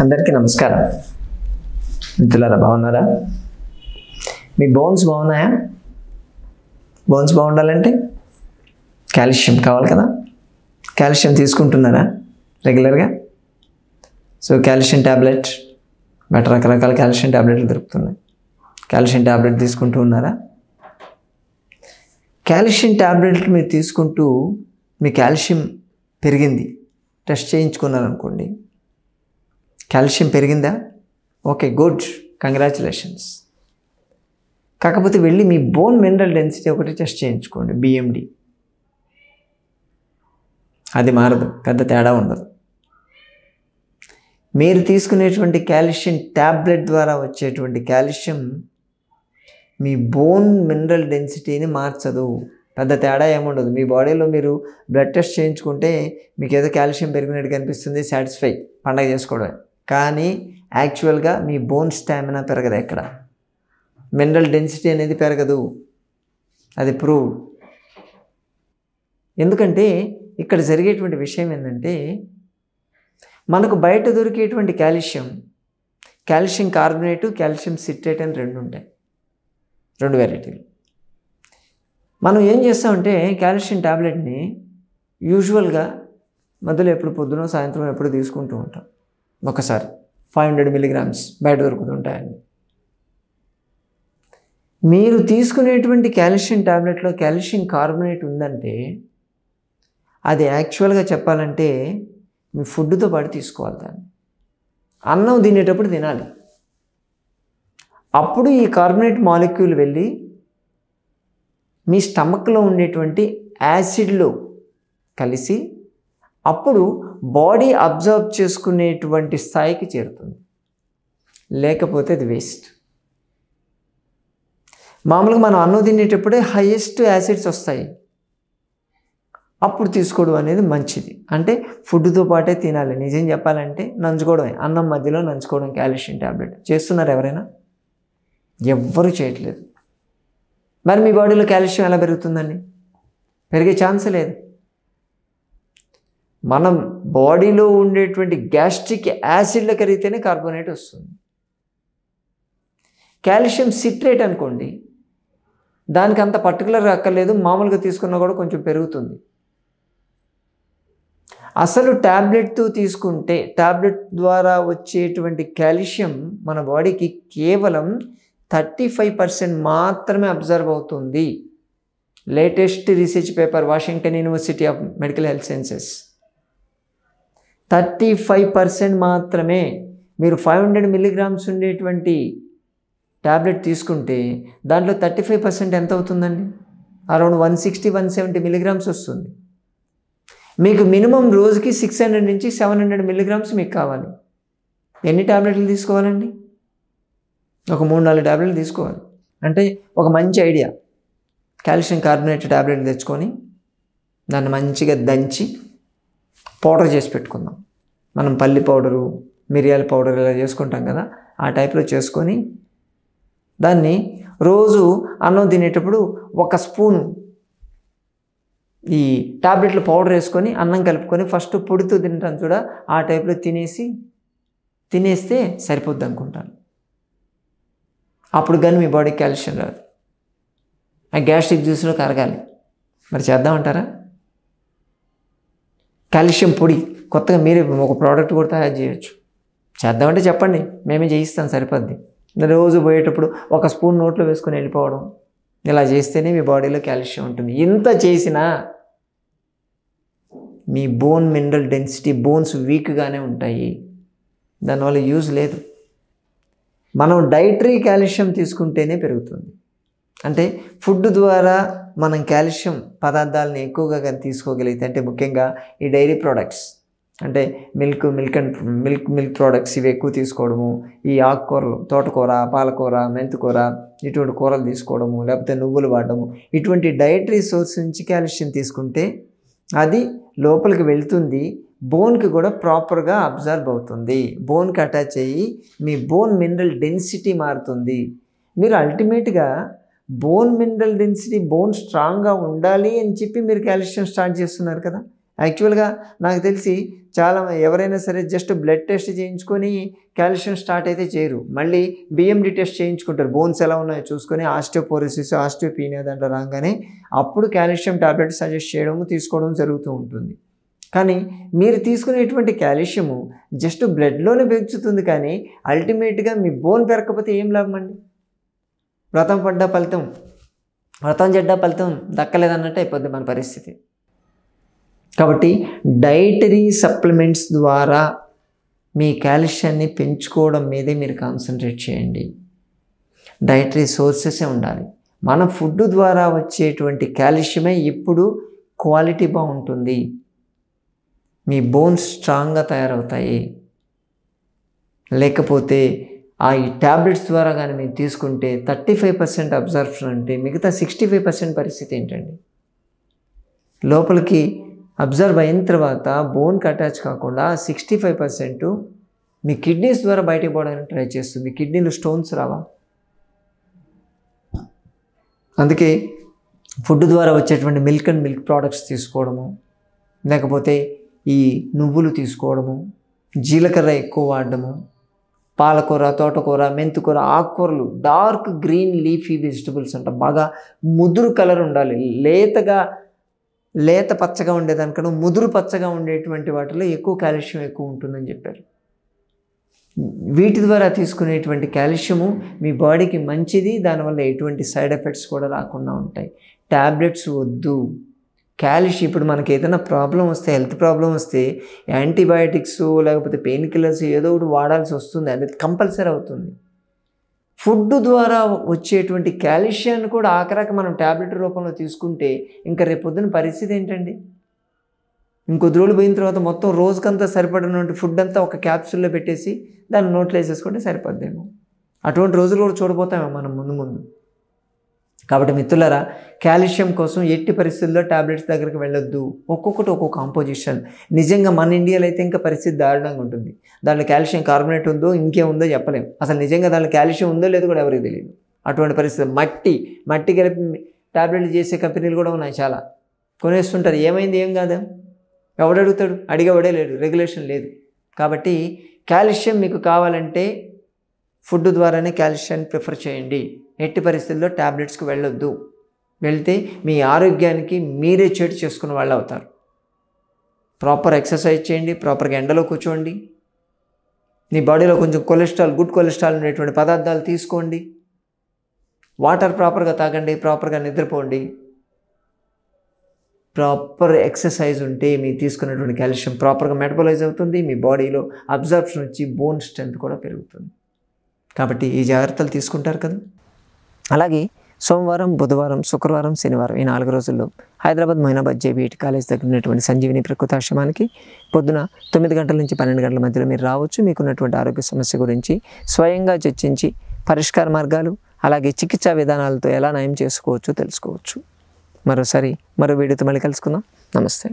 అందరికీ నమస్కారం మిత్రులారా బాగున్నారా మీ బోన్స్ బాగున్నాయా బోన్స్ బాగుండాలంటే కాల్షియం కావాలి కదా కాల్షియం తీసుకుంటున్నారా రెగ్యులర్గా సో కాల్షియం ట్యాబ్లెట్ బయట రకరకాల కాల్షియం ట్యాబ్లెట్లు దొరుకుతున్నాయి కాల్షియం ట్యాబ్లెట్ తీసుకుంటూ ఉన్నారా కాల్షియం ట్యాబ్లెట్లు మీరు తీసుకుంటూ మీ కాల్షియం పెరిగింది టెస్ట్ చేయించుకున్నారనుకోండి కాల్షియం పెరిగిందా ఓకే గుడ్ కంగ్రాచులేషన్స్ కాకపోతే వెళ్ళి మీ బోన్ మినరల్ డెన్సిటీ ఒకటి టెస్ట్ చేయించుకోండి బిఎండి అది మారదు పెద్ద తేడా ఉండదు మీరు తీసుకునేటువంటి కాల్షియం ట్యాబ్లెట్ ద్వారా వచ్చేటువంటి కాల్షియం మీ బోన్ మినరల్ డెన్సిటీని మార్చదు పెద్ద తేడా ఏముండదు మీ బాడీలో మీరు బ్లడ్ టెస్ట్ చేయించుకుంటే మీకు ఏదో కాల్షియం పెరిగినట్టు కనిపిస్తుంది సాటిస్ఫై పండగ చేసుకోవడమే కానీ యాక్చువల్గా మీ బోన్ స్టామినా పెరగదు ఎక్కడ మినరల్ డెన్సిటీ అనేది పెరగదు అది ప్రూవ్డ్ ఎందుకంటే ఇక్కడ జరిగేటువంటి విషయం ఏంటంటే మనకు బయట దొరికేటువంటి calcium calcium carbonate calcium citrate అని రెండు ఉంటాయి రెండు వెరైటీలు మనం ఏం చేస్తామంటే కాల్షియం ట్యాబ్లెట్ని యూజువల్గా మధ్యలో ఎప్పుడు పొద్దున సాయంత్రం ఎప్పుడు తీసుకుంటూ ఉంటాం ఒకసారి ఫైవ్ హండ్రెడ్ మిల్లీగ్రామ్స్ బయట దొరుకుతుంటాయండి మీరు తీసుకునేటువంటి కాల్షియం ట్యాబ్లెట్లో కాల్షియం కార్బోనేట్ ఉందంటే అది యాక్చువల్గా చెప్పాలంటే మీ ఫుడ్తో పాటు తీసుకోవాలి దాన్ని అన్నం తినేటప్పుడు తినాలి అప్పుడు ఈ కార్బోనేట్ మాలిక్యూల్ వెళ్ళి మీ స్టమక్లో ఉండేటువంటి యాసిడ్లో కలిసి అప్పుడు బాడీ అబ్జర్వ్ చేసుకునేటువంటి స్థాయికి చేరుతుంది లేకపోతే అది వేస్ట్ మామూలుగా మనం అన్నం తినేటప్పుడే హైయెస్ట్ యాసిడ్స్ వస్తాయి అప్పుడు తీసుకోవడం అనేది మంచిది అంటే ఫుడ్తో పాటే తినాలి నిజం చెప్పాలంటే నంచుకోవడమే అన్నం మధ్యలో నంచుకోవడం క్యాల్షియం ట్యాబ్లెట్ చేస్తున్నారు ఎవరైనా ఎవ్వరు చేయట్లేదు మరి మీ బాడీలో కాల్షియం ఎలా పెరుగుతుందండి పెరిగే ఛాన్స్ లేదు మనం బాడీలో ఉండేటువంటి గ్యాస్ట్రిక్ యాసిడ్ల కరిగితేనే కార్బోనేట్ వస్తుంది కాల్షియం సిట్రేట్ అనుకోండి దానికి అంత పర్టికులర్ అక్కర్లేదు మామూలుగా తీసుకున్నా కూడా కొంచెం పెరుగుతుంది అసలు ట్యాబ్లెట్తో తీసుకుంటే ట్యాబ్లెట్ ద్వారా వచ్చేటువంటి కాల్షియం మన బాడీకి కేవలం థర్టీ ఫైవ్ పర్సెంట్ మాత్రమే అబ్జర్వ్ అవుతుంది latest research paper Washington university of medical health sciences thirty five percent మాత్రమే మీరు ఫైవ్ హండ్రెడ్ మిల్లీగ్రామ్స్ ఉండేటువంటి ట్యాబ్లెట్ తీసుకుంటే దాంట్లో థర్టీ ఫైవ్ పర్సెంట్ ఎంత అవుతుందండి around one sixty one seventy milligrams వస్తుంది మీకు మినిమం రోజుకి సిక్స్ హండ్రెడ్ నుంచి సెవెన్ హండ్రెడ్ మిల్లీగ్రామ్స్ మీకు కావాలి ఎన్ని ట్యాబ్లెట్లు తీసుకోవాలండి ఒక మూడు నాలుగు ట్యాబ్లెట్లు తీసుకోవాలి అంటే ఒక మంచి ఐడియా కాల్షియం కార్బోనేట్ ట్యాబ్లెట్ తెచ్చుకొని దాన్ని మంచిగా దంచి పౌడర్ చేసి పెట్టుకుందాం మనం పల్లి పౌడరు మిరియాల పౌడర్ ఇలా చేసుకుంటాం కదా ఆ టైప్లో చేసుకొని దాన్ని రోజు అన్నం తినేటప్పుడు ఒక స్పూన్ ఈ ట్యాబ్లెట్లు పౌడర్ వేసుకొని అన్నం కలుపుకొని ఫస్ట్ పొడితో తినటం కూడా ఆ టైప్లో తినేసి తినేస్తే సరిపోద్ది అనుకుంటాను అప్పుడు కానీ మీ బాడీ కాల్షియం రాదు ఆ గ్యాస్ట్రిక్ జ్యూస్లో కరగాలి మరి చేద్దామంటారా కాల్షియం పొడి కొత్తగా మీరే ఒక ప్రోడక్ట్ కూడా తయారు చేయొచ్చు చేద్దామంటే చెప్పండి మేమే చేయిస్తాం సరిపోద్ది రోజు పోయేటప్పుడు ఒక స్పూన్ నోట్లో వేసుకొని వెళ్ళిపోవడం ఇలా చేస్తేనే మీ బాడీలో కాల్షియం ఉంటుంది ఇంత చేసినా మీ బోన్ మినరల్ డెన్సిటీ బోన్స్ వీక్గానే ఉంటాయి దానివల్ల యూజ్ లేదు మనం డైటరీ కాల్షియం తీసుకుంటేనే పెరుగుతుంది అంటే ఫుడ్ ద్వారా మనం కాల్షియం పదార్థాలను ఎక్కువగా కానీ తీసుకోగలిగితే అంటే ముఖ్యంగా ఈ డైరీ ప్రోడక్ట్స్ అంటే milk milk and milk milk products ఇవి ఎక్కువ తీసుకోవడము ఈ ఆకుకూరలు తోటకూర పాలకూర మెంతకూర ఇటువంటి కూరలు తీసుకోవడము లేకపోతే నువ్వులు వాడము ఇటువంటి డైటరీ సోర్స్ నుంచి కాల్షియం తీసుకుంటే అది లోపలికి వెళ్తుంది బోన్కి కూడా ప్రాపర్గా అబ్జర్వ్ అవుతుంది బోన్కి అటాచ్ అయ్యి మీ బోన్ మినరల్ డెన్సిటీ మారుతుంది మీరు అల్టిమేట్గా బోన్ మినరల్ డెన్సిటీ బోన్ స్ట్రాంగ్గా ఉండాలి అని చెప్పి మీరు క్యాల్షియం స్టార్ట్ చేస్తున్నారు కదా యాక్చువల్గా నాకు తెలిసి చాలా ఎవరైనా సరే జస్ట్ బ్లడ్ టెస్ట్ చేయించుకొని కాల్షియం స్టార్ట్ అయితే చేయరు మళ్ళీ బిఎండి టెస్ట్ చేయించుకుంటారు బోన్స్ ఎలా ఉన్నాయో చూసుకొని ఆస్టియోపోరోసిస్ ఆస్టియోపీనియా దాంట్లో రాగానే అప్పుడు కాల్షియం టాబ్లెట్ సజెస్ట్ చేయడం తీసుకోవడం జరుగుతూ ఉంటుంది కానీ మీరు తీసుకునేటువంటి కాల్షియము జస్ట్ బ్లడ్లోనే పెంచుతుంది కానీ అల్టిమేట్గా మీ బోన్ పెరగకపోతే ఏం లాభం అండి వ్రతం పడ్డ ఫలితం వ్రతం చెడ్డ ఫలితం దక్కలేదన్నట్టు అయిపోద్ది మన పరిస్థితి కాబట్టి డైటరీ సప్లిమెంట్స్ ద్వారా మీ కాల్షియాన్ని పెంచుకోవడం మీదే మీరు కాన్సన్ట్రేట్ చేయండి డైటరీ సోర్సెసే ఉండాలి మన ఫుడ్ ద్వారా వచ్చేటువంటి కాల్షియమే ఇప్పుడు క్వాలిటీ బాగుంటుంది మీ బోన్స్ స్ట్రాంగ్గా తయారవుతాయి లేకపోతే ఆ ఈ ట్యాబ్లెట్స్ ద్వారా కానీ మీరు తీసుకుంటే థర్టీ ఫైవ్ పర్సెంట్ అబ్జర్ప్షన్ అంటే మిగతా సిక్స్టీ ఫైవ్ పర్సెంట్ పరిస్థితి ఏంటండి లోపలికి అబ్జర్వ్ అయిన తర్వాత బోన్కి అటాచ్ కాకుండా సిక్స్టీ ఫైవ్ పర్సెంట్ మీ కిడ్నీస్ ద్వారా బయటకు పోవడానికి ట్రై చేస్తుంది కిడ్నీలో స్టోన్స్ రావా అందుకే ఫుడ్ ద్వారా వచ్చేటువంటి మిల్క్ అండ్ మిల్క్ ప్రోడక్ట్స్ తీసుకోవడము లేకపోతే ఈ నువ్వులు తీసుకోవడము జీలకర్ర ఎక్కువ వాడడము పాలకూర తోటకూర మెంతికూర ఆకుకూరలు డార్క్ గ్రీన్ లీఫీ వెజిటబుల్స్ అంట బాగా ముదురు కలర్ ఉండాలి లేతగా లేత పచ్చగా ఉండేదానికన్నా ముదురు పచ్చగా ఉండేటువంటి వాటిలో ఎక్కువ కాల్షియం ఎక్కువ ఉంటుందని చెప్పారు వీటి ద్వారా తీసుకునేటువంటి కాల్షియము మీ బాడీకి మంచిది దానివల్ల ఎటువంటి సైడ్ ఎఫెక్ట్స్ కూడా రాకుండా ఉంటాయి ట్యాబ్లెట్స్ వద్దు క్యాల్షియం ఇప్పుడు మనకి ఏదైనా ప్రాబ్లం వస్తే హెల్త్ ప్రాబ్లం వస్తే యాంటీబయాటిక్స్ లేకపోతే పెయిన్ కిల్లర్స్ ఏదో ఒకటి వాడాల్సి వస్తుంది అనేది కంపల్సరీ అవుతుంది ఫుడ్ ద్వారా వచ్చేటువంటి కాల్షియాన్ని కూడా ఆఖరాక మనం ట్యాబ్లెట్ రూపంలో తీసుకుంటే ఇంకా రేపొద్దున పరిస్థితి ఏంటండి ఇంకొద్ది రోజులు పోయిన తర్వాత మొత్తం రోజుకంతా సరిపడినటువంటి ఫుడ్ అంతా ఒక క్యాప్సూల్లో పెట్టేసి దాన్ని నోట్లైజ్ చేసుకుంటే సరిపోద్దేమో అటువంటి రోజులు కూడా చూడబోతామో మనం ముందు ముందు కాబట్టి మిత్రులరా కాల్షియం కోసం ఎట్టి పరిస్థితుల్లో ట్యాబ్లెట్స్ దగ్గరికి వెళ్ళొద్దు ఒక్కొక్కటి ఒక్కొక్క కాంపోజిషన్ నిజంగా మన ఇండియాలో అయితే ఇంకా పరిస్థితి దారుణంగా ఉంటుంది దాంట్లో కాల్షియం కార్బోనేట్ ఉందో ఇంకే ఉందో చెప్పలేము అసలు నిజంగా దాంట్లో కాల్షియం ఉందో లేదో కూడా ఎవరికి తెలియదు అటువంటి పరిస్థితి మట్టి మట్టి కలిపి ట్యాబ్లెట్లు చేసే కంపెనీలు కూడా ఉన్నాయి చాలా కొనేస్తుంటారు ఏమైంది ఏం కాదు ఎవడు అడుగుతాడు అడిగేవాడే లేడు రెగ్యులేషన్ లేదు కాబట్టి కాల్షియం మీకు కావాలంటే ఫుడ్ ద్వారానే కాల్షియాన్ని ప్రిఫర్ చేయండి ఎట్టి పరిస్థితుల్లో ట్యాబ్లెట్స్కి వెళ్ళొద్దు వెళ్తే మీ ఆరోగ్యానికి మీరే చెడు చేసుకున్న వాళ్ళు అవుతారు ప్రాపర్ ఎక్సర్సైజ్ చేయండి ప్రాపర్గా ఎండలో కూర్చోండి మీ బాడీలో కొంచెం కొలెస్ట్రాల్ గుడ్ కొలెస్ట్రాల్ ఉండేటువంటి పదార్థాలు తీసుకోండి వాటర్ ప్రాపర్గా తాగండి ప్రాపర్గా నిద్రపోండి ప్రాపర్ ఎక్సర్సైజ్ ఉంటే మీరు తీసుకున్నటువంటి కాల్షియం ప్రాపర్గా మెటబలైజ్ అవుతుంది మీ బాడీలో అబ్జర్ప్షన్ వచ్చి బోన్ స్ట్రెంత్ కూడా పెరుగుతుంది కాబట్టి ఈ జాగ్రత్తలు తీసుకుంటారు కదా అలాగే సోమవారం బుధవారం శుక్రవారం శనివారం ఈ నాలుగు రోజుల్లో హైదరాబాద్ మొయినాబాద్ జేబీఈటి కాలేజ్ దగ్గర ఉన్నటువంటి సంజీవిని ప్రకృతాశ్రమానికి పొద్దున తొమ్మిది గంటల నుంచి పన్నెండు గంటల మధ్యలో మీరు రావచ్చు మీకున్నటువంటి ఆరోగ్య సమస్య గురించి స్వయంగా చర్చించి పరిష్కార మార్గాలు అలాగే చికిత్సా విధానాలతో ఎలా నయం చేసుకోవచ్చో తెలుసుకోవచ్చు మరోసారి మరో వీడియోతో మళ్ళీ కలుసుకుందాం నమస్తే